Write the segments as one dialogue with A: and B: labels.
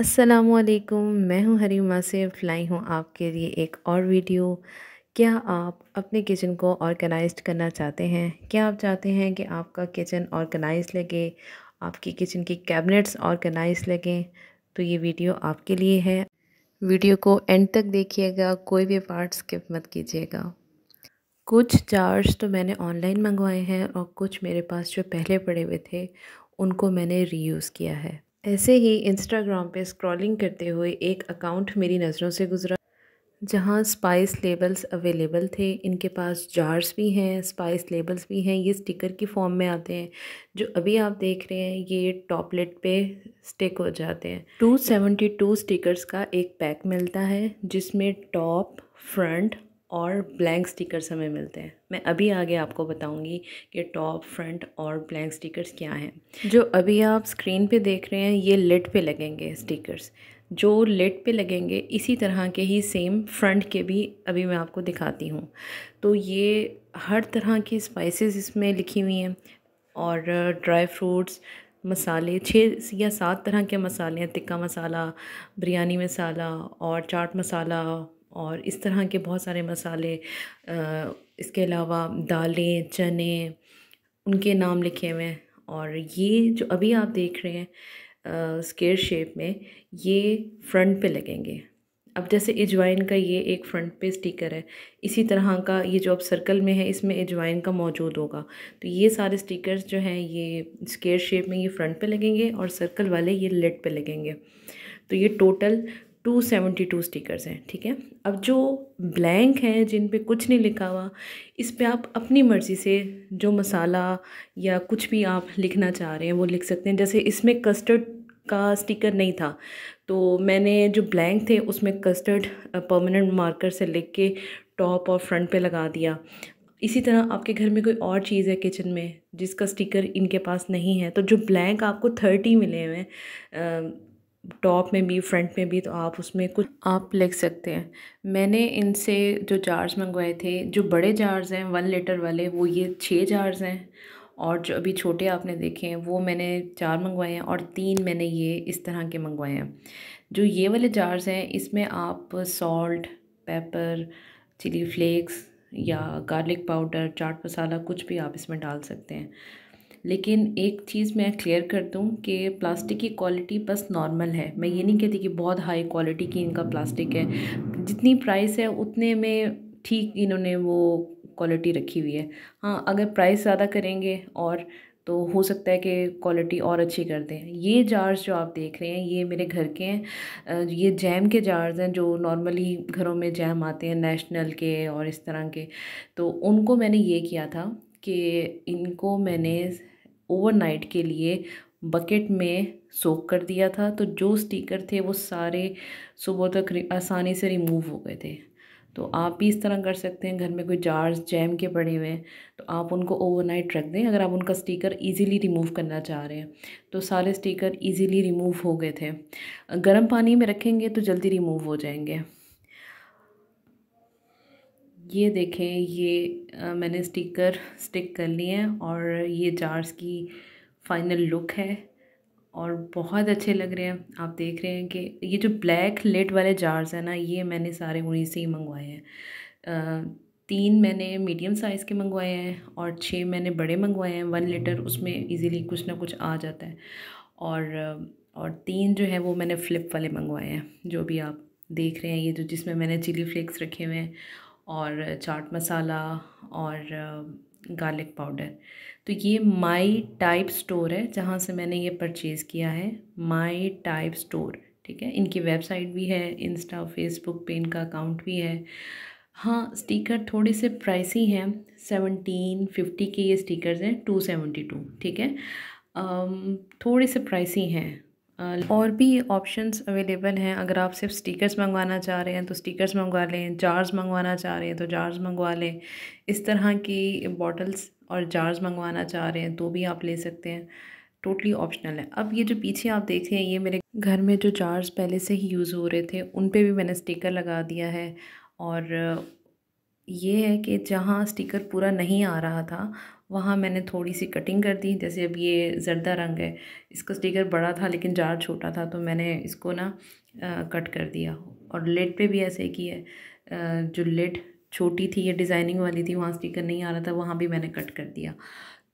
A: असलकुम मैं हूं हरीमा से फ्लाई हूं आपके लिए एक और वीडियो क्या आप अपने किचन को ऑर्गेनाइज करना चाहते हैं क्या आप चाहते हैं कि आपका किचन ऑर्गेनाइज लगे आपकी किचन की कैबिनेट्स ऑर्गेनाइज लगें तो ये वीडियो आपके लिए है वीडियो को एंड तक देखिएगा कोई भी पार्ट स्किप मत कीजिएगा कुछ चार्ज तो मैंने ऑनलाइन मंगवाए हैं और कुछ मेरे पास जो पहले पड़े हुए थे उनको मैंने रीयूज़ किया है ऐसे ही इंस्टाग्राम पे स्क्रॉलिंग करते हुए एक अकाउंट मेरी नज़रों से गुजरा जहाँ स्पाइस लेबल्स अवेलेबल थे इनके पास जार्स भी हैं स्पाइस लेबल्स भी हैं ये स्टिकर की फॉर्म में आते हैं जो अभी आप देख रहे हैं ये टॉपलेट पे स्टिक हो जाते हैं 272 स्टिकर्स का एक पैक मिलता है जिसमें टॉप फ्रंट और ब्लैंक स्टिकर्स हमें मिलते हैं मैं अभी आगे आपको बताऊंगी कि टॉप फ्रंट और ब्लैंक स्टिकर्स क्या हैं जो अभी आप स्क्रीन पे देख रहे हैं ये लिट पे लगेंगे स्टिकर्स जो लेट पे लगेंगे इसी तरह के ही सेम फ्रंट के भी अभी मैं आपको दिखाती हूँ तो ये हर तरह की स्पाइसेस इसमें लिखी हुई हैं और ड्राई फ्रूट्स मसाले छः या सात तरह के मसाले हैं टिक्का मसाला बिरयानी मसाला और चाट मसाला और इस तरह के बहुत सारे मसाले इसके अलावा दालें चने उनके नाम लिखे हुए हैं और ये जो अभी आप देख रहे हैं स्केयर शेप में ये फ्रंट पे लगेंगे अब जैसे एजवाइन का ये एक फ्रंट पे स्टिकर है इसी तरह का ये जो अब सर्कल में है इसमें एजवाइन का मौजूद होगा तो ये सारे स्टिकर्स जो हैं ये स्केयर शेप में ये फ्रंट पे लगेंगे और सर्कल वाले ये लेट पे लगेंगे तो ये total two seventy two stickers हैं ठीक है अब जो ब्लैंक हैं जिन पे कुछ नहीं लिखा हुआ इस पे आप अपनी मर्ज़ी से जो मसाला या कुछ भी आप लिखना चाह रहे हैं वो लिख सकते हैं जैसे इसमें कस्टर्ड का स्टिकर नहीं था तो मैंने जो ब्लैंक थे उसमें कस्टर्ड परमानेंट मार्कर से लिख के टॉप और फ्रंट पे लगा दिया इसी तरह आपके घर में कोई और चीज़ है किचन में जिसका स्टिकर इनके पास नहीं है तो जो ब्लैंक आपको थर्टी मिले हुए हैं टॉप में भी फ्रंट में भी तो आप उसमें कुछ आप लिख सकते हैं मैंने इनसे जो जार्स मंगवाए थे जो बड़े जार्स हैं वन लीटर वाले वो ये छः जार्स हैं और जो अभी छोटे आपने देखे हैं वो मैंने चार मंगवाए हैं और तीन मैंने ये इस तरह के मंगवाए हैं जो ये वाले जार्स हैं इसमें आप सॉल्ट पेपर चिली फ्लेक्स या गार्लिक पाउडर चाट मसाला कुछ भी आप इसमें डाल सकते हैं लेकिन एक चीज़ मैं क्लियर कर दूँ कि प्लास्टिक की क्वालिटी बस नॉर्मल है मैं ये नहीं कहती कि बहुत हाई क्वालिटी की इनका प्लास्टिक है जितनी प्राइस है उतने में ठीक इन्होंने वो क्वालिटी रखी हुई है हाँ अगर प्राइस ज़्यादा करेंगे और तो हो सकता है कि क्वालिटी और अच्छी कर दें ये जार्स जो आप देख रहे हैं ये मेरे घर के हैं ये जैम के जार्स हैं जो नॉर्मली घरों में जैम आते हैं नेशनल के और इस तरह के तो उनको मैंने ये किया था कि इनको मैंने ओवरनाइट के लिए बकेट में सोख कर दिया था तो जो स्टिकर थे वो सारे सुबह तक आसानी से रिमूव हो गए थे तो आप भी इस तरह कर सकते हैं घर में कोई जार्स जैम के पड़े हुए हैं तो आप उनको ओवरनाइट रख दें अगर आप उनका स्टिकर इजीली रिमूव करना चाह रहे हैं तो सारे स्टिकर इजीली रिमूव हो गए थे गर्म पानी में रखेंगे तो जल्दी रिमूव हो जाएंगे ये देखें ये आ, मैंने स्टिकर स्टिक कर लिए हैं और ये जार्स की फाइनल लुक है और बहुत अच्छे लग रहे हैं आप देख रहे हैं कि ये जो ब्लैक लेट वाले जार्स हैं ना ये मैंने सारे उन्हीं से ही मंगवाए हैं तीन मैंने मीडियम साइज़ के मंगवाए हैं और छः मैंने बड़े मंगवाए हैं वन लीटर उसमें इजीली कुछ ना कुछ आ जाता है और और तीन जो है वो मैंने फ़्लिप वाले मंगवाए हैं जो भी आप देख रहे हैं ये जो जिसमें मैंने चिली फ्लेक्स रखे हुए हैं और चाट मसाला और गार्लिक पाउडर तो ये माई टाइप स्टोर है जहाँ से मैंने ये परचेज़ किया है माई टाइप स्टोर ठीक है इनकी वेबसाइट भी है इंस्टा फेसबुक पे इनका अकाउंट भी है हाँ स्टिकर थोड़े से प्राइसी हैं सेवनटीन फिफ्टी के ये स्टिकर्स हैं टू सेवेंटी टू ठीक है थोड़े से प्राइसी हैं और भी ऑप्शंस अवेलेबल हैं अगर आप सिर्फ स्टिकर्स मंगवाना चाह रहे हैं तो स्टिकर्स मंगवा लें जार्स मंगवाना चाह रहे हैं तो जार्स मंगवा लें इस तरह की बॉटल्स और जार्स मंगवाना चाह रहे हैं तो भी आप ले सकते हैं टोटली ऑप्शनल है अब ये जो पीछे आप देख रहे हैं ये मेरे घर में जो जार्स पहले से ही यूज़ हो रहे थे उन पर भी मैंने स्टिकर लगा दिया है और ये है कि जहाँ स्टिकर पूरा नहीं आ रहा था वहाँ मैंने थोड़ी सी कटिंग कर दी जैसे अब ये जर्दा रंग है इसका स्टिकर बड़ा था लेकिन जार छोटा था तो मैंने इसको ना कट कर दिया और लेट पे भी ऐसे की किया है जो लेट छोटी थी ये डिज़ाइनिंग वाली थी वहाँ स्टिकर नहीं आ रहा था वहाँ भी मैंने कट कर दिया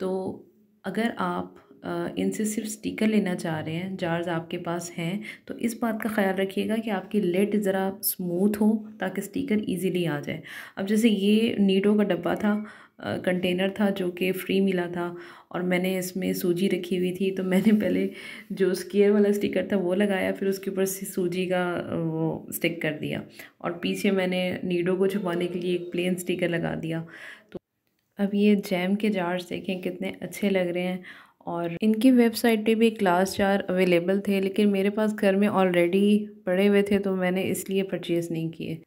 A: तो अगर आप इनसे सिर्फ स्टिकर लेना चाह रहे हैं जार्स आपके पास हैं तो इस बात का ख्याल रखिएगा कि आपकी लेट ज़रा स्मूथ हो ताकि स्टिकर इजीली आ जाए अब जैसे ये नीडो का डब्बा था कंटेनर था जो कि फ्री मिला था और मैंने इसमें सूजी रखी हुई थी तो मैंने पहले जो स्केयर वाला स्टिकर था वो लगाया फिर उसके ऊपर सूजी का वो स्टिक कर दिया और पीछे मैंने नीडो को छुपाने के लिए एक प्लेन स्टिकर लगा दिया तो अब ये जैम के जार्स देखें कितने अच्छे लग रहे हैं और इनकी वेबसाइट पे भी क्लास चार अवेलेबल थे लेकिन मेरे पास घर में ऑलरेडी पड़े हुए थे तो मैंने इसलिए परचेज़ नहीं किए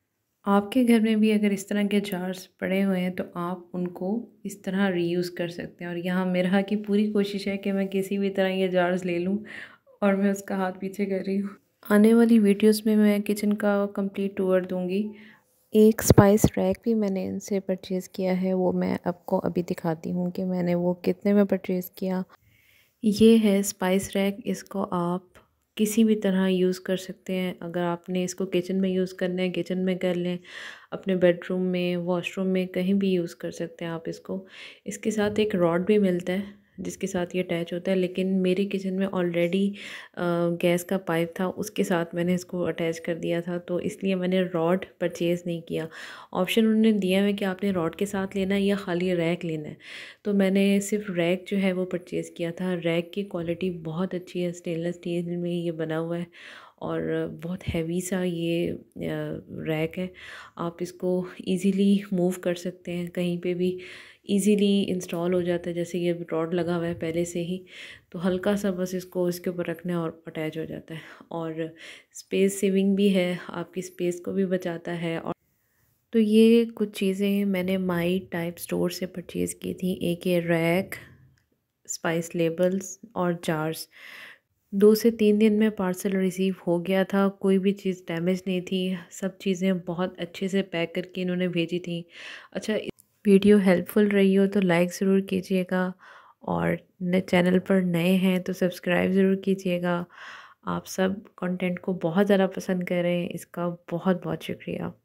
A: आपके घर में भी अगर इस तरह के जार्स पड़े हुए हैं तो आप उनको इस तरह रीयूज़ कर सकते हैं और यहाँ मेरा की पूरी कोशिश है कि मैं किसी भी तरह ये जार्स ले लूँ और मैं उसका हाथ पीछे कर रही हूँ आने वाली वीडियोस में मैं किचन का कंप्लीट टूर दूँगी एक स्पाइस रैक भी मैंने इनसे परचेज़ किया है वो मैं आपको अभी दिखाती हूँ कि मैंने वो कितने में परचेज़ किया ये है स्पाइस रैक इसको आप किसी भी तरह यूज़ कर सकते हैं अगर आपने इसको किचन में यूज़ करना है किचन में कर लें अपने बेडरूम में वॉशरूम में कहीं भी यूज़ कर सकते हैं आप इसको इसके साथ एक रॉड भी मिलता है जिसके साथ ये अटैच होता है लेकिन मेरे किचन में ऑलरेडी गैस का पाइप था उसके साथ मैंने इसको अटैच कर दिया था तो इसलिए मैंने रॉड परचेज़ नहीं किया ऑप्शन उन्होंने दिया है कि आपने रॉड के साथ लेना है या खाली रैक लेना है तो मैंने सिर्फ रैक जो है वो परचेज़ किया था रैक की क्वालिटी बहुत अच्छी है स्टेनलेस स्टील में ये बना हुआ है और बहुत हैवी सा ये रैक है आप इसको इजीली मूव कर सकते हैं कहीं पे भी ईज़िली इंस्टॉल हो जाता है जैसे ये रॉड लगा हुआ है पहले से ही तो हल्का सा बस इसको इसके ऊपर रखना है और अटैच हो जाता है और स्पेस सेविंग भी है आपकी स्पेस को भी बचाता है और तो ये कुछ चीज़ें मैंने माई टाइप स्टोर से परचेज़ की थी एक ये रैक स्पाइस लेबल्स और जार्स दो से तीन दिन में पार्सल रिसीव हो गया था कोई भी चीज़ डैमेज नहीं थी सब चीज़ें बहुत अच्छे से पैक करके इन्होंने भेजी थी अच्छा वीडियो हेल्पफुल रही हो तो लाइक ज़रूर कीजिएगा और चैनल पर नए हैं तो सब्सक्राइब ज़रूर कीजिएगा आप सब कंटेंट को बहुत ज़्यादा पसंद करें इसका बहुत बहुत शुक्रिया